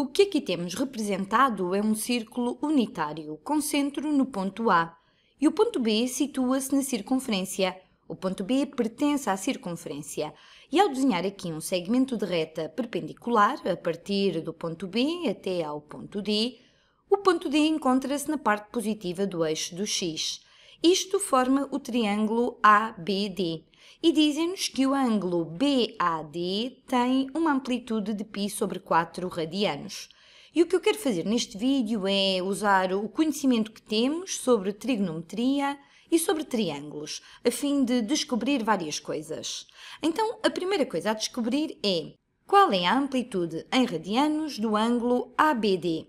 O que aqui temos representado é um círculo unitário, com centro no ponto A, e o ponto B situa-se na circunferência. O ponto B pertence à circunferência, e ao desenhar aqui um segmento de reta perpendicular, a partir do ponto B até ao ponto D, o ponto D encontra-se na parte positiva do eixo do X. Isto forma o triângulo ABD e dizem-nos que o ângulo BAD tem uma amplitude de π sobre 4 radianos. E o que eu quero fazer neste vídeo é usar o conhecimento que temos sobre trigonometria e sobre triângulos, a fim de descobrir várias coisas. Então, a primeira coisa a descobrir é qual é a amplitude em radianos do ângulo ABD.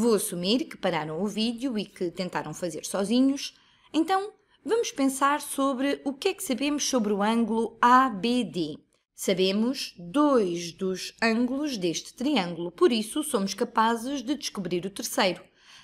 Vou assumir que pararam o vídeo e que tentaram fazer sozinhos. Então, vamos pensar sobre o que é que sabemos sobre o ângulo ABD. Sabemos dois dos ângulos deste triângulo, por isso somos capazes de descobrir o terceiro.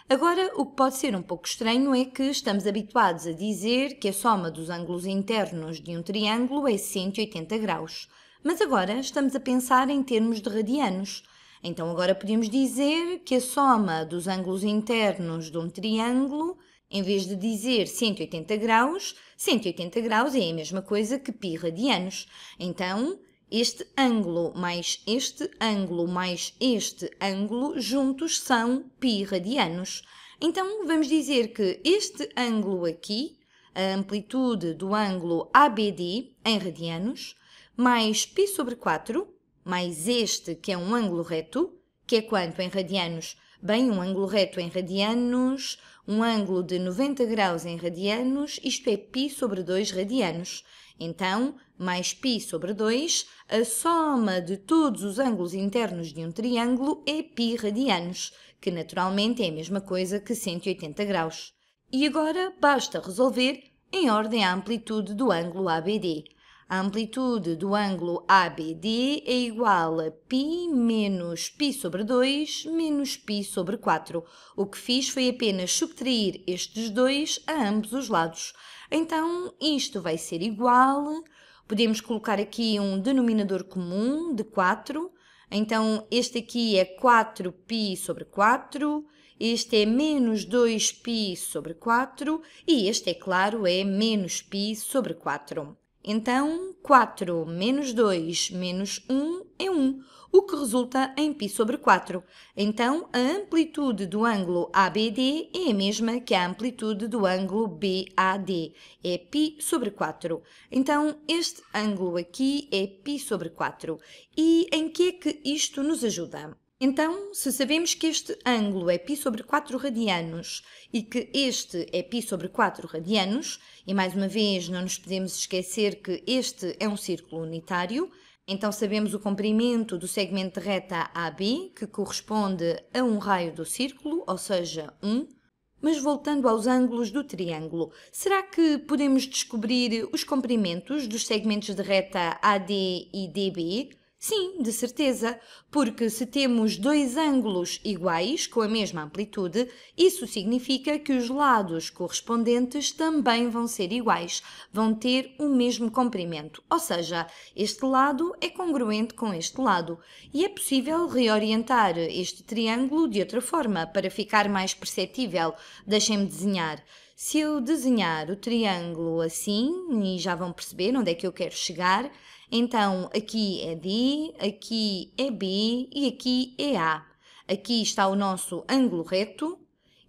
Agora, o que pode ser um pouco estranho é que estamos habituados a dizer que a soma dos ângulos internos de um triângulo é 180 graus. Mas agora estamos a pensar em termos de radianos. Então agora podemos dizer que a soma dos ângulos internos de um triângulo, em vez de dizer 180 graus, 180 graus é a mesma coisa que π radianos. Então, este ângulo mais este ângulo mais este ângulo juntos são π radianos. Então, vamos dizer que este ângulo aqui, a amplitude do ângulo ABD em radianos, mais π sobre 4, mais este, que é um ângulo reto, que é quanto em radianos? Bem, um ângulo reto em radianos, um ângulo de 90 graus em radianos, isto é π sobre 2 radianos. Então, mais π sobre 2, a soma de todos os ângulos internos de um triângulo é π radianos, que naturalmente é a mesma coisa que 180 graus. E agora basta resolver em ordem a amplitude do ângulo ABD. A amplitude do ângulo ABD é igual a π menos π sobre 2 menos π sobre 4. O que fiz foi apenas subtrair estes dois a ambos os lados. Então, isto vai ser igual... Podemos colocar aqui um denominador comum de 4. Então, este aqui é 4π sobre 4, este é menos 2π sobre 4 e este, é claro, é menos π sobre 4. Então, 4 menos 2 menos 1 é 1, o que resulta em π sobre 4. Então, a amplitude do ângulo ABD é a mesma que a amplitude do ângulo BAD, é π sobre 4. Então, este ângulo aqui é π sobre 4. E em que é que isto nos ajuda? Então, se sabemos que este ângulo é π sobre 4 radianos e que este é π sobre 4 radianos, e mais uma vez não nos podemos esquecer que este é um círculo unitário, então sabemos o comprimento do segmento de reta AB, que corresponde a um raio do círculo, ou seja, 1. Mas voltando aos ângulos do triângulo, será que podemos descobrir os comprimentos dos segmentos de reta AD e DB? Sim, de certeza, porque se temos dois ângulos iguais com a mesma amplitude, isso significa que os lados correspondentes também vão ser iguais, vão ter o mesmo comprimento, ou seja, este lado é congruente com este lado, e é possível reorientar este triângulo de outra forma para ficar mais perceptível. Deixem-me desenhar se eu desenhar o triângulo assim, e já vão perceber onde é que eu quero chegar, então aqui é D, aqui é B e aqui é A. Aqui está o nosso ângulo reto,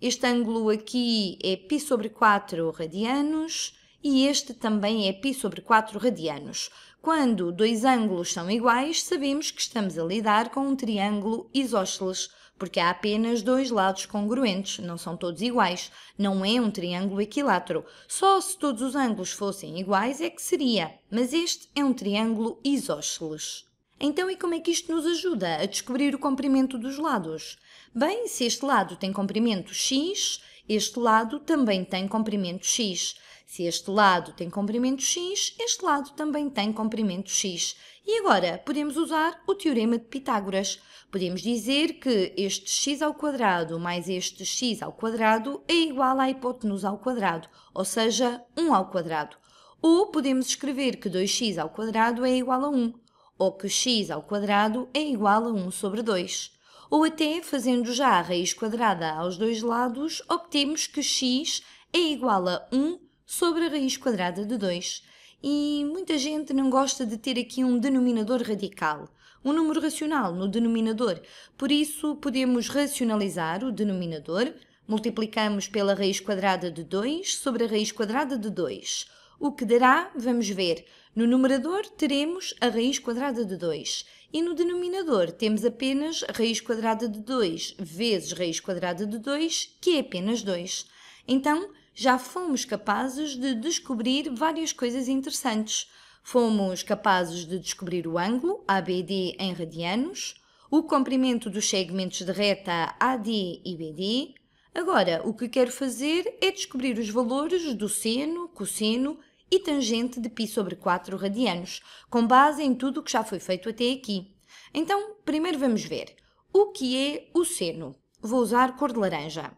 este ângulo aqui é π sobre 4 radianos e este também é π sobre 4 radianos. Quando dois ângulos são iguais, sabemos que estamos a lidar com um triângulo isósceles, porque há apenas dois lados congruentes, não são todos iguais, não é um triângulo equilátero. Só se todos os ângulos fossem iguais é que seria, mas este é um triângulo isósceles. Então, e como é que isto nos ajuda a descobrir o comprimento dos lados? Bem, se este lado tem comprimento x este lado também tem comprimento x. Se este lado tem comprimento x, este lado também tem comprimento x. E agora podemos usar o teorema de Pitágoras. Podemos dizer que este x ao quadrado mais este x ao quadrado é igual à hipotenusa ao quadrado, ou seja, 1 ao quadrado. Ou podemos escrever que 2x ao quadrado é igual a 1, ou que x ao quadrado é igual a 1 sobre 2 ou até fazendo já a raiz quadrada aos dois lados, obtemos que x é igual a 1 sobre a raiz quadrada de 2. E muita gente não gosta de ter aqui um denominador radical, um número racional no denominador. Por isso, podemos racionalizar o denominador, multiplicamos pela raiz quadrada de 2 sobre a raiz quadrada de 2. O que dará, vamos ver, no numerador teremos a raiz quadrada de 2 e no denominador temos apenas raiz quadrada de 2 vezes raiz quadrada de 2, que é apenas 2. Então, já fomos capazes de descobrir várias coisas interessantes. Fomos capazes de descobrir o ângulo ABD em radianos, o comprimento dos segmentos de reta AD e BD. Agora, o que quero fazer é descobrir os valores do seno, cosseno e tangente de π sobre 4 radianos, com base em tudo o que já foi feito até aqui. Então, primeiro vamos ver. O que é o seno? Vou usar cor de laranja.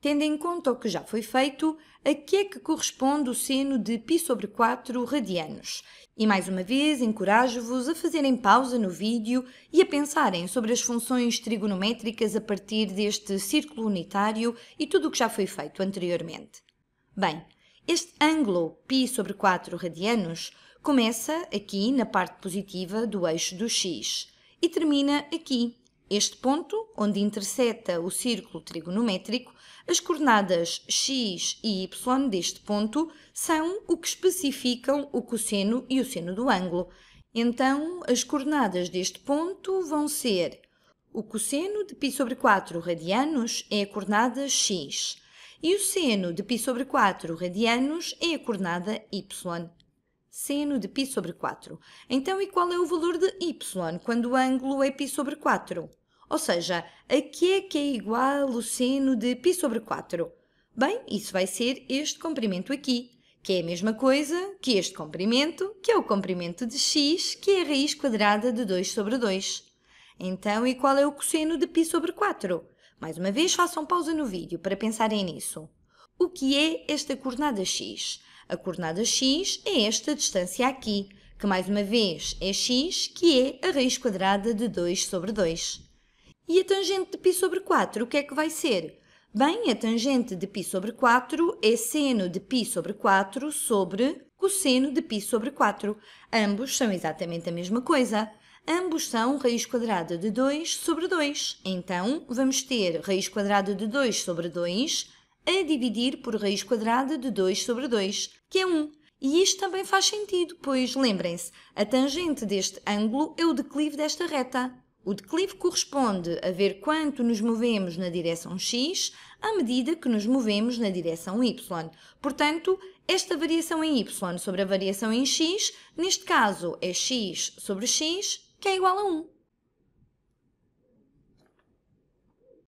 Tendo em conta o que já foi feito, a que é que corresponde o seno de π sobre 4 radianos? E mais uma vez, encorajo-vos a fazerem pausa no vídeo e a pensarem sobre as funções trigonométricas a partir deste círculo unitário e tudo o que já foi feito anteriormente. Bem, este ângulo π sobre 4 radianos começa aqui na parte positiva do eixo do x e termina aqui, este ponto onde interseta o círculo trigonométrico, as coordenadas x e y deste ponto são o que especificam o cosseno e o seno do ângulo. Então, as coordenadas deste ponto vão ser o cosseno de π sobre 4 radianos é a coordenada x e o seno de π sobre 4 radianos é a coordenada y. Seno de π sobre 4. Então, e qual é o valor de y quando o ângulo é π sobre 4? Ou seja, a que é que é igual o seno de π sobre 4? Bem, isso vai ser este comprimento aqui, que é a mesma coisa que este comprimento, que é o comprimento de x, que é a raiz quadrada de 2 sobre 2. Então, e qual é o cosseno de π sobre 4? Mais uma vez, façam pausa no vídeo para pensarem nisso. O que é esta coordenada x? A coordenada x é esta distância aqui, que mais uma vez é x, que é a raiz quadrada de 2 sobre 2. E a tangente de π sobre 4, o que é que vai ser? Bem, a tangente de π sobre 4 é seno de π sobre 4 sobre cosseno de π sobre 4. Ambos são exatamente a mesma coisa ambos são raiz quadrada de 2 sobre 2. Então, vamos ter raiz quadrada de 2 sobre 2 a dividir por raiz quadrada de 2 sobre 2, que é 1. E isto também faz sentido, pois, lembrem-se, a tangente deste ângulo é o declive desta reta. O declive corresponde a ver quanto nos movemos na direção x à medida que nos movemos na direção y. Portanto, esta variação em y sobre a variação em x, neste caso é x sobre x, que é igual a 1.